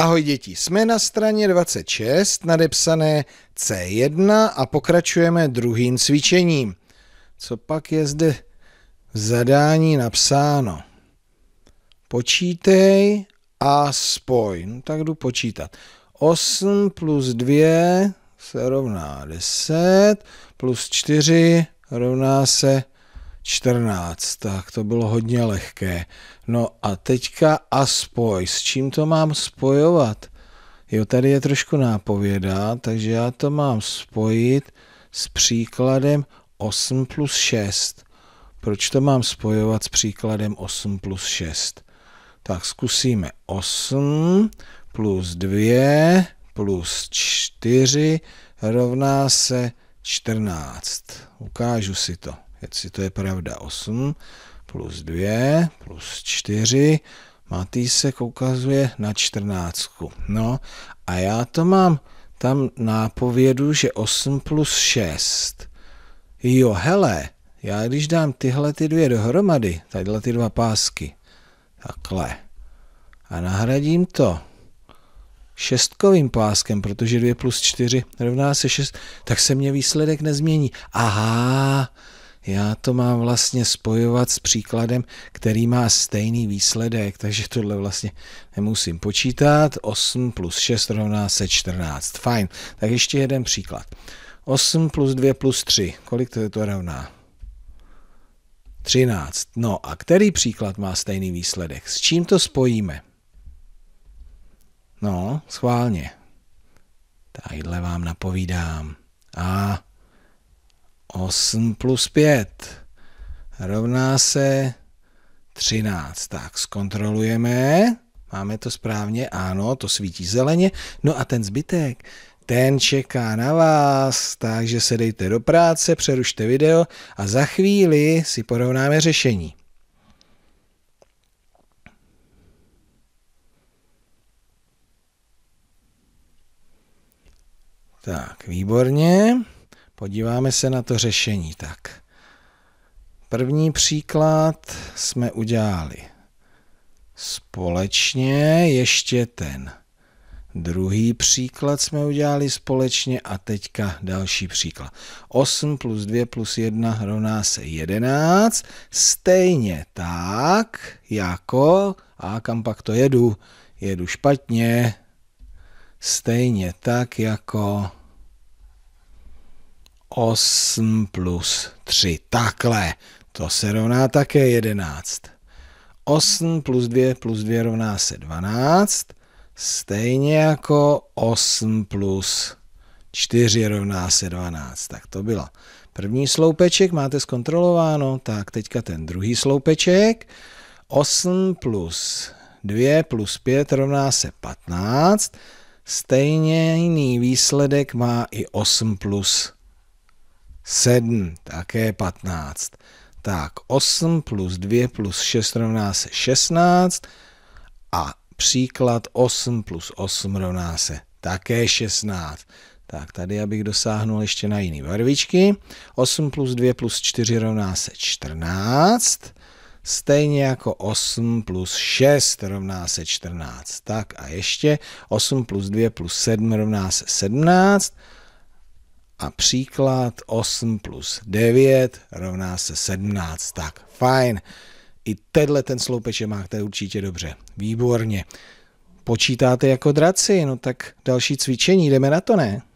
Ahoj děti, jsme na straně 26, nadepsané C1 a pokračujeme druhým cvičením. Co pak je zde v zadání napsáno? Počítej a spoj. No tak jdu počítat. 8 plus 2 se rovná 10, plus 4 rovná se 14, tak to bylo hodně lehké. No a teďka a spoj, s čím to mám spojovat? Jo, tady je trošku nápověda, takže já to mám spojit s příkladem 8 plus 6. Proč to mám spojovat s příkladem 8 plus 6? Tak zkusíme 8 plus 2 plus 4 rovná se 14. Ukážu si to jestli to je pravda, 8 plus 2 plus 4, Matýsek ukazuje na 14. No a já to mám tam nápovědu, že 8 plus 6. Jo, hele, já když dám tyhle ty dvě dohromady, tadyhle ty dva pásky, takhle, a nahradím to šestkovým páskem, protože 2 plus 4 rovná se 6, tak se mě výsledek nezmění. Aha, já to mám vlastně spojovat s příkladem, který má stejný výsledek, takže tohle vlastně nemusím počítat. 8 plus 6 rovná se 14. Fajn, tak ještě jeden příklad. 8 plus 2 plus 3, kolik to je to rovná? 13. No a který příklad má stejný výsledek? S čím to spojíme? No, schválně. Tadyhle vám napovídám. A 8 plus 5 rovná se 13. Tak, zkontrolujeme. Máme to správně? Ano, to svítí zeleně. No a ten zbytek, ten čeká na vás, takže se dejte do práce, přerušte video a za chvíli si porovnáme řešení. Tak, výborně. Podíváme se na to řešení tak. První příklad jsme udělali společně, ještě ten. Druhý příklad jsme udělali společně a teďka další příklad. 8 plus 2 plus 1 rovná se 11. Stejně tak, jako, a kam pak to jedu? Jedu špatně. Stejně tak, jako 8 plus 3. Takhle. To se rovná také 11. 8 plus 2 plus 2 rovná se 12. Stejně jako 8 plus 4 rovná se 12. Tak to bylo. První sloupeček máte zkontrolováno. Tak teďka ten druhý sloupeček. 8 plus 2 plus 5 rovná se 15. Stejný výsledek má i 8 plus 7, také 15. Tak 8 plus 2 plus 6 rovná se 16 a příklad 8 plus 8 rovná se také 16. Tak tady, abych dosáhnul ještě na jiné barvičky. 8 plus 2 plus 4 rovná se 14. Stejně jako 8 plus 6 rovná se 14. Tak a ještě 8 plus 2 plus 7 rovná se 17 a příklad 8 plus 9 rovná se 17. Tak fajn. I tenhle ten sloupeč je máte určitě dobře. Výborně. Počítáte jako draci, no tak další cvičení, jdeme na to, ne?